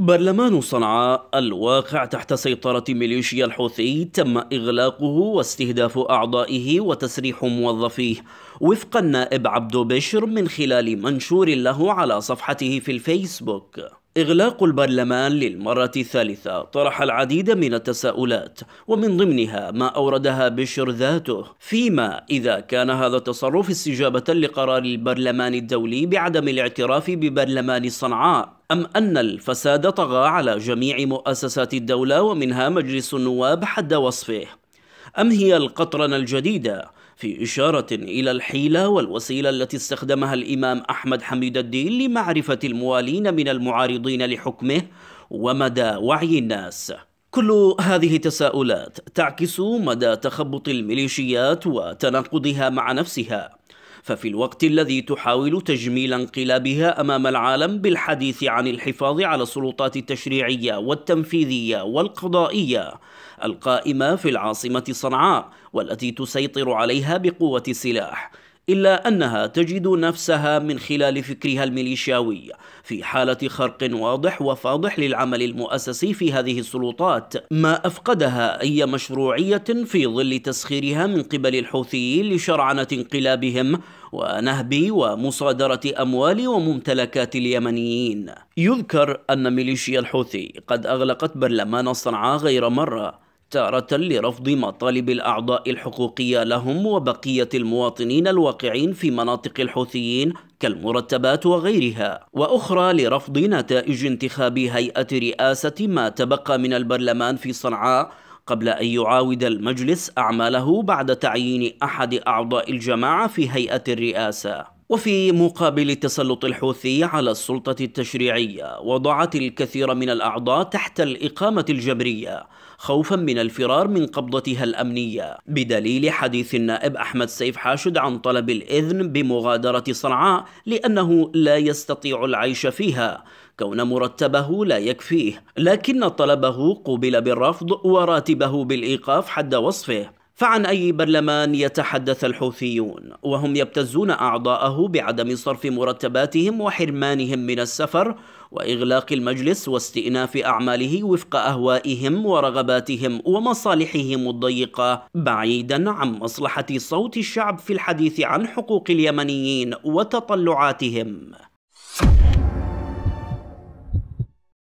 برلمان صنعاء الواقع تحت سيطرة ميليشيا الحوثي تم إغلاقه واستهداف أعضائه وتسريح موظفيه وفق النائب عبدو بشر من خلال منشور له على صفحته في الفيسبوك إغلاق البرلمان للمرة الثالثة طرح العديد من التساؤلات ومن ضمنها ما أوردها بشر ذاته فيما إذا كان هذا التصرف استجابة لقرار البرلمان الدولي بعدم الاعتراف ببرلمان صنعاء أم أن الفساد طغى على جميع مؤسسات الدولة ومنها مجلس النواب حد وصفه أم هي القطرنة الجديدة في إشارة إلى الحيلة والوسيلة التي استخدمها الإمام أحمد حميد الدين لمعرفة الموالين من المعارضين لحكمه ومدى وعي الناس كل هذه التساؤلات تعكس مدى تخبط الميليشيات وتناقضها مع نفسها ففي الوقت الذي تحاول تجميل انقلابها امام العالم بالحديث عن الحفاظ على السلطات التشريعيه والتنفيذيه والقضائيه القائمه في العاصمه صنعاء والتي تسيطر عليها بقوه السلاح إلا أنها تجد نفسها من خلال فكرها الميليشياوي في حالة خرق واضح وفاضح للعمل المؤسسي في هذه السلطات ما أفقدها أي مشروعية في ظل تسخيرها من قبل الحوثيين لشرعنة انقلابهم ونهب ومصادرة أموال وممتلكات اليمنيين يذكر أن ميليشيا الحوثي قد أغلقت برلمان صنعاء غير مرة تارة لرفض مطالب الأعضاء الحقوقية لهم وبقية المواطنين الواقعين في مناطق الحوثيين كالمرتبات وغيرها وأخرى لرفض نتائج انتخاب هيئة رئاسة ما تبقى من البرلمان في صنعاء قبل أن يعاود المجلس أعماله بعد تعيين أحد أعضاء الجماعة في هيئة الرئاسة وفي مقابل تسلط الحوثي على السلطة التشريعية وضعت الكثير من الأعضاء تحت الإقامة الجبرية خوفا من الفرار من قبضتها الأمنية بدليل حديث النائب أحمد سيف حاشد عن طلب الإذن بمغادرة صنعاء لأنه لا يستطيع العيش فيها كون مرتبه لا يكفيه لكن طلبه قوبل بالرفض وراتبه بالإيقاف حد وصفه فعن أي برلمان يتحدث الحوثيون وهم يبتزون أعضاءه بعدم صرف مرتباتهم وحرمانهم من السفر وإغلاق المجلس واستئناف أعماله وفق أهوائهم ورغباتهم ومصالحهم الضيقة بعيدا عن مصلحة صوت الشعب في الحديث عن حقوق اليمنيين وتطلعاتهم